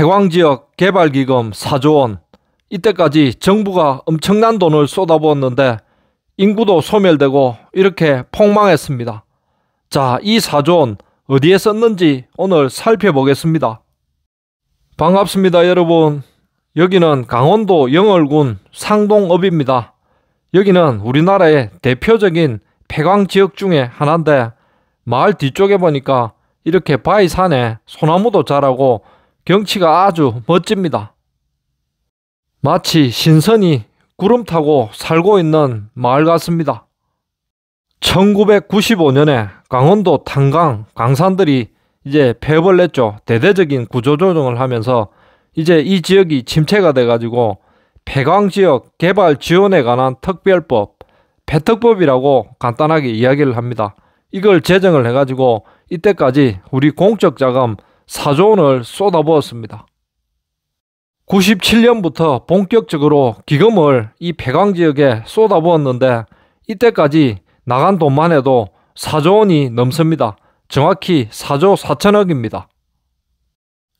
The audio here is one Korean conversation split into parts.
태광지역 개발기금 4조 원, 이때까지 정부가 엄청난 돈을 쏟아부었는데 인구도 소멸되고 이렇게 폭망했습니다. 자, 이 4조 원 어디에 썼는지 오늘 살펴보겠습니다. 반갑습니다, 여러분. 여기는 강원도 영월군 상동읍입니다. 여기는 우리나라의 대표적인 폐광 지역 중에 하나인데 마을 뒤쪽에 보니까 이렇게 바위산에 소나무도 자라고 경치가 아주 멋집니다. 마치 신선이 구름 타고 살고 있는 마을 같습니다. 1995년에 강원도 탄강 강산들이 이제 폐업을 냈죠. 대대적인 구조조정을 하면서 이제 이 지역이 침체가 돼가지고 폐광지역 개발 지원에 관한 특별법, 폐특법이라고 간단하게 이야기를 합니다. 이걸 제정을 해가지고 이때까지 우리 공적 자금 4조 원을 쏟아부었습니다. 97년부터 본격적으로 기금을 이 폐광 지역에 쏟아부었는데 이때까지 나간 돈만 해도 4조 원이 넘습니다. 정확히 4조 4천억입니다.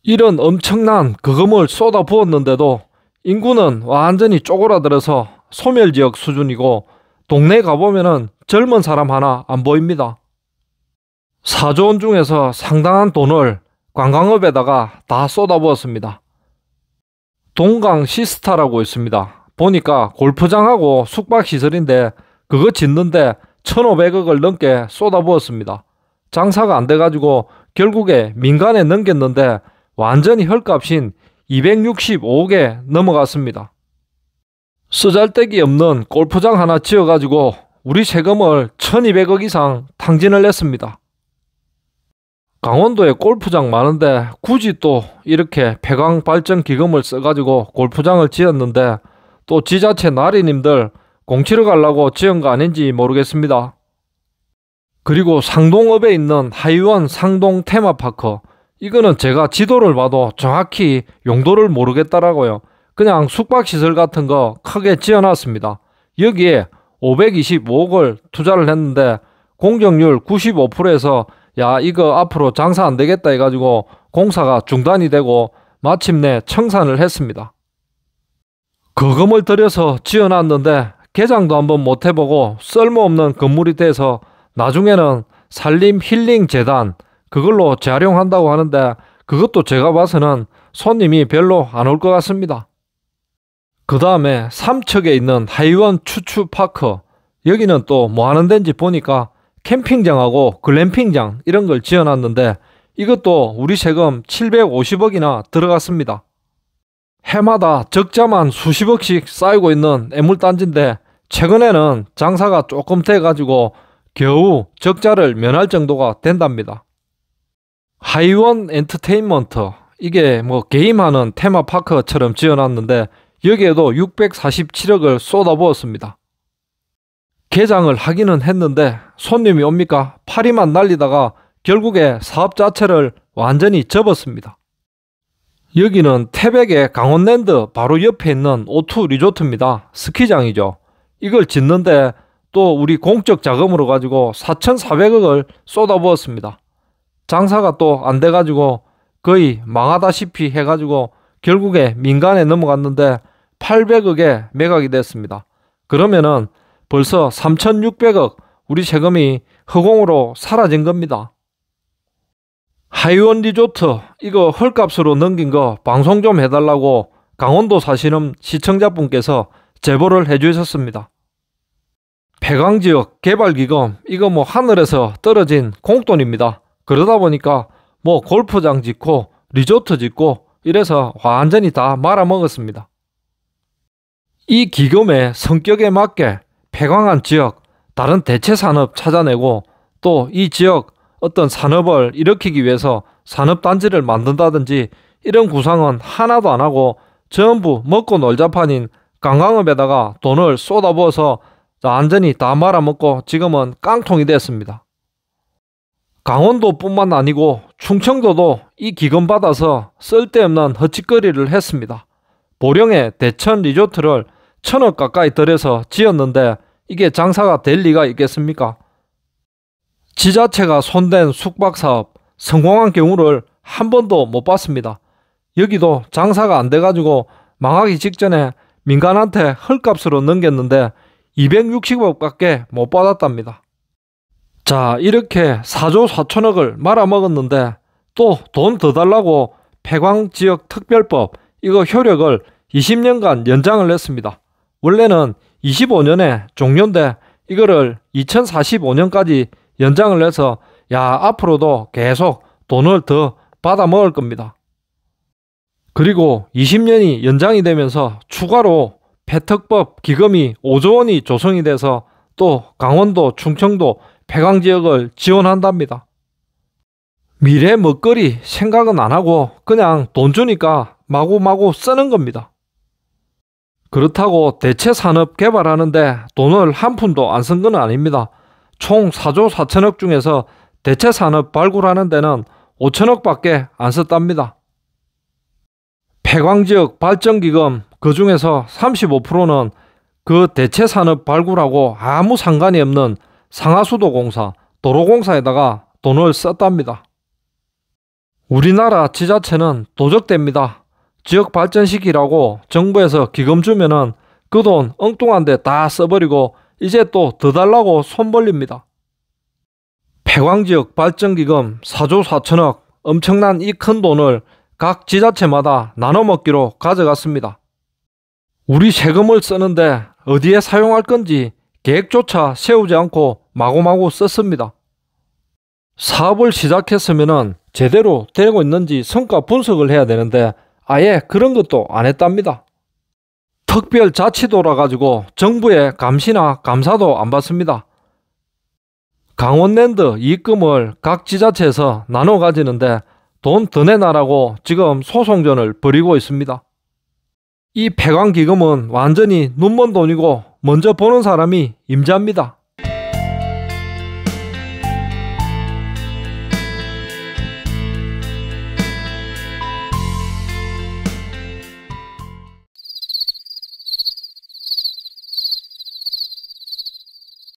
이런 엄청난 거금을 쏟아부었는데도 인구는 완전히 쪼그라들어서 소멸 지역 수준이고 동네 가보면은 젊은 사람 하나 안 보입니다. 4조 원 중에서 상당한 돈을 관광업에다가 다 쏟아부었습니다. 동강 시스타라고 있습니다. 보니까 골프장하고 숙박시설인데 그거 짓는데 1,500억을 넘게 쏟아부었습니다. 장사가 안 돼가지고 결국에 민간에 넘겼는데 완전히 혈값인 265억에 넘어갔습니다. 쓰잘데기 없는 골프장 하나 지어가지고 우리 세금을 1200억 이상 탕진을 했습니다. 강원도에 골프장 많은데 굳이 또 이렇게 폐광 발전 기금을 써가지고 골프장을 지었는데 또 지자체 나리님들 공치를 가려고 지은 거 아닌지 모르겠습니다. 그리고 상동읍에 있는 하이원 상동 테마파크 이거는 제가 지도를 봐도 정확히 용도를 모르겠다라고요 그냥 숙박시설 같은 거 크게 지어놨습니다. 여기에 525억을 투자를 했는데 공정률 95%에서 야 이거 앞으로 장사 안 되겠다 해가지고 공사가 중단이 되고 마침내 청산을 했습니다. 거금을 들여서 지어놨는데 개장도 한번 못 해보고 쓸모없는 건물이 돼서 나중에는 산림 힐링 재단 그걸로 재활용한다고 하는데 그것도 제가 봐서는 손님이 별로 안 올 것 같습니다. 그 다음에 삼척에 있는 하이원 추추파크 여기는 또 뭐 하는 덴지 보니까 캠핑장하고 글램핑장 이런 걸 지어놨는데 이것도 우리 세금 750억이나 들어갔습니다. 해마다 적자만 수십억씩 쌓이고 있는 애물단지인데 최근에는 장사가 조금 돼가지고 겨우 적자를 면할 정도가 된답니다. 하이원 엔터테인먼트 이게 뭐 게임하는 테마파크처럼 지어놨는데 여기에도 647억을 쏟아부었습니다. 개장을 하기는 했는데 손님이 옵니까 파리만 날리다가 결국에 사업 자체를 완전히 접었습니다. 여기는 태백의 강원랜드 바로 옆에 있는 오투 리조트입니다. 스키장이죠. 이걸 짓는데 또 우리 공적 자금으로 가지고 4,400억을 쏟아부었습니다. 장사가 또 안 돼가지고 거의 망하다시피 해가지고 결국에 민간에 넘어갔는데 800억에 매각이 됐습니다. 그러면은 벌써 3,600억 우리 세금이 허공으로 사라진 겁니다. 하이원 리조트 이거 헐값으로 넘긴 거 방송 좀 해달라고 강원도 사시는 시청자분께서 제보를 해주셨습니다. 폐광지역 개발기금 이거 뭐 하늘에서 떨어진 공돈입니다. 그러다 보니까 뭐 골프장 짓고 리조트 짓고 이래서 완전히 다 말아먹었습니다. 이 기금의 성격에 맞게 폐광한 지역 다른 대체 산업 찾아내고 또 이 지역 어떤 산업을 일으키기 위해서 산업단지를 만든다든지 이런 구상은 하나도 안 하고 전부 먹고 놀자판인 관광업에다가 돈을 쏟아부어서 완전히 다 말아먹고 지금은 깡통이 됐습니다. 강원도뿐만 아니고 충청도도 이 기금 받아서 쓸데없는 헛짓거리를 했습니다. 보령의 대천 리조트를 천억 가까이 들여서 지었는데 이게 장사가 될 리가 있겠습니까? 지자체가 손댄 숙박사업 성공한 경우를 한 번도 못 봤습니다. 여기도 장사가 안 돼가지고 망하기 직전에 민간한테 헐값으로 넘겼는데 260억 밖에 못 받았답니다. 자, 이렇게 4조 4천억을 말아먹었는데 또 돈 더 달라고 폐광지역 특별법 이거 효력을 20년간 연장을 했습니다. 원래는 25년에 종료인데 이거를 2045년까지 연장을 해서 야 앞으로도 계속 돈을 더 받아 먹을 겁니다. 그리고 20년이 연장이 되면서 추가로 폐특법 기금이 5조 원이 조성이 돼서 또 강원도, 충청도, 폐강 지역을 지원한답니다. 미래 먹거리 생각은 안 하고 그냥 돈 주니까 마구마구 쓰는 겁니다. 그렇다고 대체 산업 개발하는데 돈을 한 푼도 안 쓴 건 아닙니다. 총 4조 4천억 중에서 대체 산업 발굴하는 데는 5천억 밖에 안 썼답니다. 폐광지역 발전기금 그 중에서 35%는 그 대체 산업 발굴하고 아무 상관이 없는 상하수도공사, 도로공사에다가 돈을 썼답니다. 우리나라 지자체는 도적됩니다. 지역 발전시키라고 정부에서 기금 주면은 그 돈 엉뚱한데 다 써버리고 이제 또 더 달라고 손 벌립니다. 폐광지역 발전기금 4조 4천억 엄청난 이 큰 돈을 각 지자체마다 나눠 먹기로 가져갔습니다. 우리 세금을 쓰는데 어디에 사용할 건지 계획조차 세우지 않고 마구마구 썼습니다. 사업을 시작했으면 제대로 되고 있는지 성과 분석을 해야 되는데 아예 그런 것도 안 했답니다. 특별 자치도라 가지고 정부의 감시나 감사도 안 받습니다. 강원랜드 입금을각 지자체에서 나눠 가지는데 돈 더 내놔라고 지금 소송전을 벌이고 있습니다. 이 폐광기금은 완전히 눈먼 돈이고 먼저 보는 사람이 임자입니다.